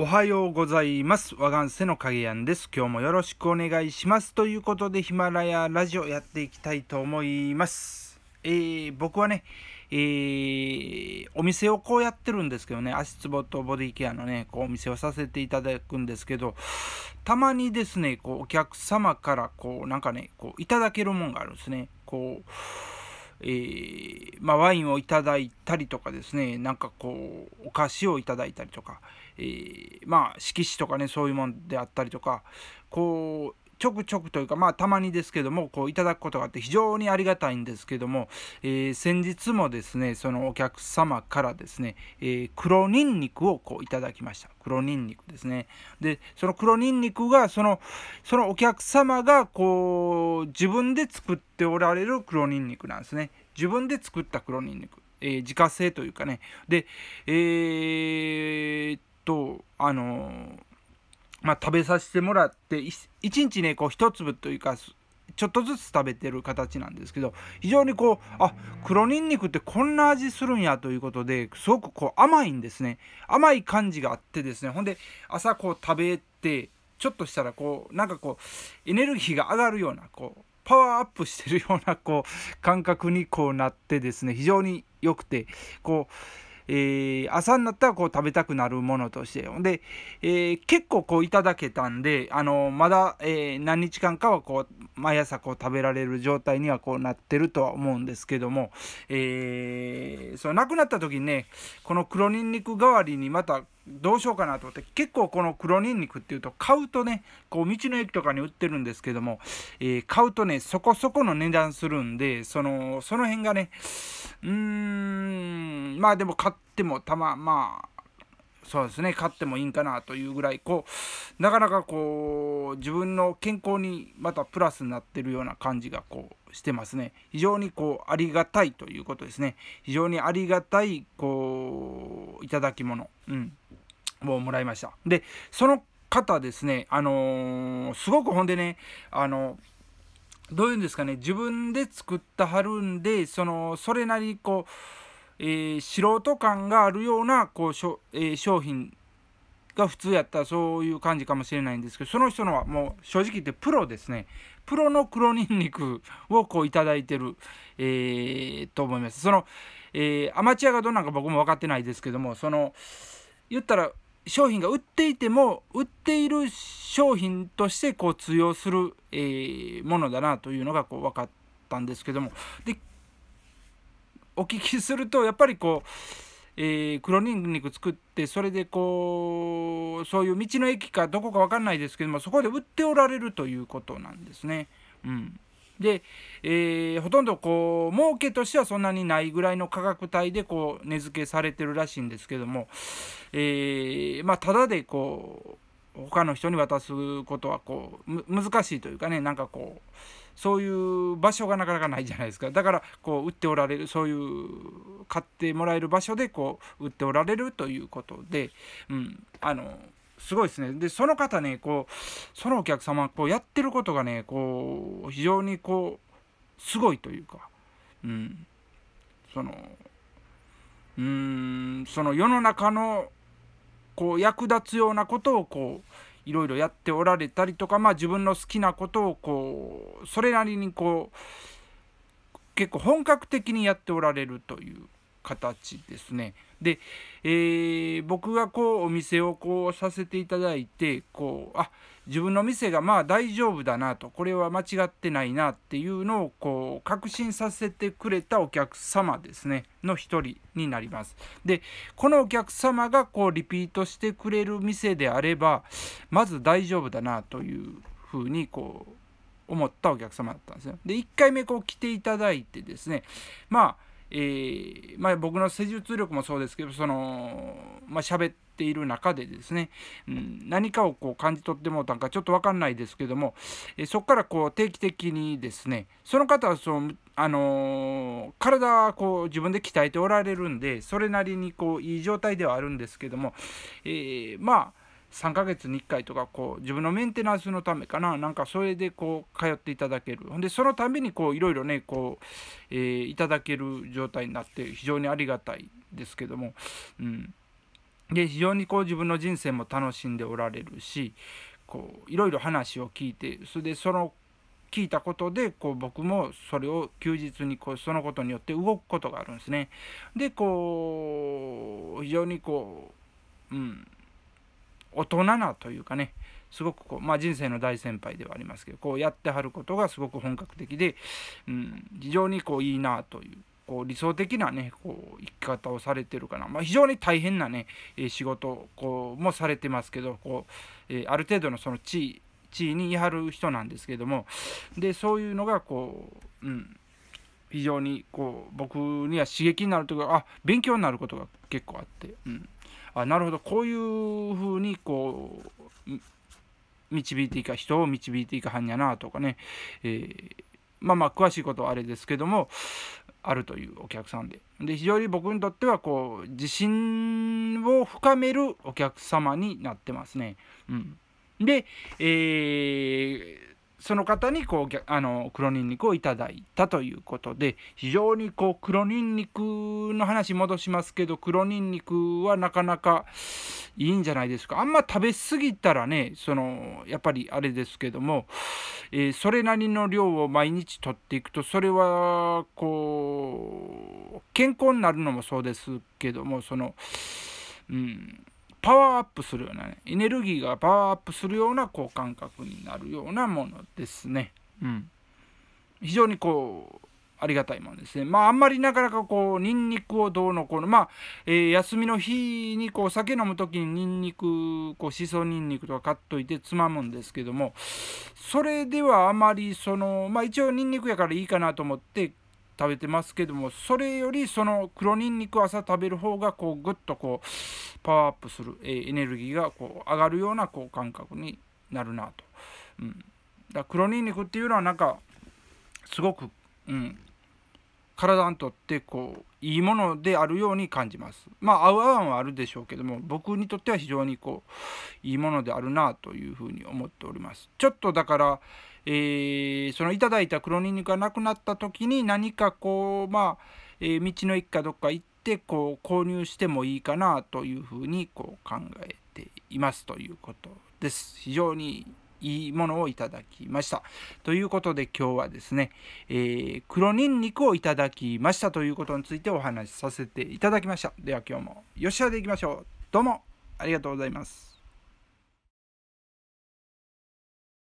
おはようございます。和願瀬の影やんです。今日もよろしくお願いします。ということで、ヒマラヤラジオやっていきたいと思います。えー、僕はね、えー、お店をこうやってるんですけどね、足つぼとボディケアのね、こうお店をさせていただくんですけど、たまにですね、こうお客様から、こうなんかね、こういただけるもんがあるんですね。こうえー、まあ、ワインをいただいたりとかですねなんかこうお菓子をいただいたりとか、えー、まあ色紙とかねそういうもんであったりとかこうちょくちょくというか、まあ、たまにですけども、こう、いただくことがあって、非常にありがたいんですけども、えー、先日もですね、そのお客様からですね、えー、黒ニンニクをこう、いただきました。黒ニンニクですね。で、その黒ニンニクが、その、そのお客様が、こう、自分で作っておられる黒ニンニクなんですね。自分で作った黒ニンニク。えー、自家製というかね。で、えー、と、あのーまあ、食べさせてもらって1日ねこう1粒というかちょっとずつ食べてる形なんですけど非常にこうあ黒にんにくってこんな味するんやということですごくこう甘いんですね甘い感じがあってですねほんで朝こう食べてちょっとしたらこうなんかこうエネルギーが上がるようなこうパワーアップしてるようなこう感覚にこうなってですね非常に良くてこうえー、朝になったらこう食べたくなるものとしてで、えー、結構こういただけたんであのまだ、えー、何日間かはこう毎朝こう食べられる状態にはこうなってるとは思うんですけども、えー、その亡くなった時にねこの黒にんにく代わりにまたどうしようかなと思って結構この黒にんにくっていうと買うとねこう道の駅とかに売ってるんですけども、えー、買うとねそこそこの値段するんでそのその辺がねうーんまあでも買ってもたままあそうですね買ってもいいんかなというぐらいこうなかなかこう自分の健康にまたプラスになってるような感じがこうしてますね非常にこうありがたいということですね非常にありがたいこういただき物うんをもらいました。で、その方ですね、あのー、すごくほんでね、あのーどういうんですかね自分で作ったはるんでそのそれなりこう、えー、素人感があるようなこうしょ、えー、商品が普通やったらそういう感じかもしれないんですけどその人のはもう正直言ってプロですねプロの黒にんにくをこう頂いてる、えー、と思いますその、えー、アマチュアがどうなんか僕も分かってないですけどもその言ったら商品が売っていても売っている商品としてこう通用する、えー、ものだなというのがこう分かったんですけどもでお聞きするとやっぱりこう、えー、黒ニンニク作ってそれでこうそういう道の駅かどこか分かんないですけどもそこで売っておられるということなんですね。うんで、えー、ほとんどこう儲けとしてはそんなにないぐらいの価格帯でこう値付けされてるらしいんですけども、えー、まあただでこう他の人に渡すことはこう難しいというかねなんかこうそういう場所がなかなかないじゃないですかだからこう売っておられるそういう買ってもらえる場所でこう売っておられるということで、うん、あのすごいですね。で、その方ね、こう、そのお客様、こう、やってることがね、こう、非常にこう、すごいというか、うん、その、うん、その世の中の、こう、役立つようなことを、こう、いろいろやっておられたりとか、まあ自分の好きなことを、こう、それなりにこう、結構本格的にやっておられるという形ですね。で、えー、僕がこうお店をこうさせていただいてこうあ自分の店がまあ大丈夫だなとこれは間違ってないなっていうのをこう確信させてくれたお客様ですねの一人になります。でこのお客様がこうリピートしてくれる店であればまず大丈夫だなというふうにこう思ったお客様だったんですよ。で1回目こう来ていただいてですねまあえー、まあ、僕の施術力もそうですけどその、まあ、喋っている中でですね、うん、何かをこう感じ取ってもうたんかちょっと分かんないですけども、えー、そこからこう定期的にですねその方はそうあのー、体はこう自分で鍛えておられるんでそれなりにこういい状態ではあるんですけども、えー、まあ3ヶ月に1回とかこう自分のメンテナンスのためかななんかそれでこう通っていただけるでそのためにこういろいろねこう、えー、いただける状態になって非常にありがたいですけども、うん、で非常にこう自分の人生も楽しんでおられるしこういろいろ話を聞いてそれでその聞いたことでこう僕もそれを休日にこうそのことによって動くことがあるんですね。でこう非常にこううん大人なというかねすごくこう、まあ、人生の大先輩ではありますけどこうやってはることがすごく本格的で、うん、非常にこういいなというこう理想的なねこう生き方をされてるかな、まあ、非常に大変なね、え仕事こうもされてますけどこう、えある程度のその地位地位にいはる人なんですけどもでそういうのがこう、うん、非常にこう僕には刺激になるというかあ勉強になることが結構あって。うんあなるほどこういうふうにこう導いていか人を導いていかはんやなとかね、えー、まあまあ詳しいことはあれですけどもあるというお客さんでで非常に僕にとってはこう自信を深めるお客様になってますね。うん、で、えーその方にこうあの黒ニンニクをいただいたということで非常にこう黒ニンニクの話戻しますけど黒ニンニクはなかなかいいんじゃないですかあんま食べ過ぎたらねそのやっぱりあれですけども、えー、それなりの量を毎日取っていくとそれはこう健康になるのもそうですけどもそのうんパワーアップするようなねエネルギーがパワーアップするようなこう感覚になるようなものですね。うん、非常にこうありがたいもんですね。まああんまりなかなかこうニンニクをどうのこうのまあ、えー、休みの日にこう酒飲む時にニンニクこうしそニンニクとか買っといてつまむんですけどもそれではあまりそのまあ一応ニンニクやからいいかなと思って食べてますけどもそれよりその黒にんにくを朝食べる方がこうグッとこうパワーアップする、えー、エネルギーがこう上がるようなこう感覚になるなと、うん、だ黒にんにくっていうのはなんかすごく、うん、体にとってこういいものであるように感じますまあ合う合わんはあるでしょうけども僕にとっては非常にこういいものであるなというふうに思っておりますちょっとだからえー、そのいただいた黒ニンニクがなくなった時に何かこうまあ、えー、道の駅かどっか行ってこう購入してもいいかなというふうにこう考えていますということです。非常にいいものをいただきました。ということで今日はですね、えー、黒にんにくをいただきましたということについてお話しさせていただきました。では今日もよっしゃでいきましょう。どうもありがとうございます。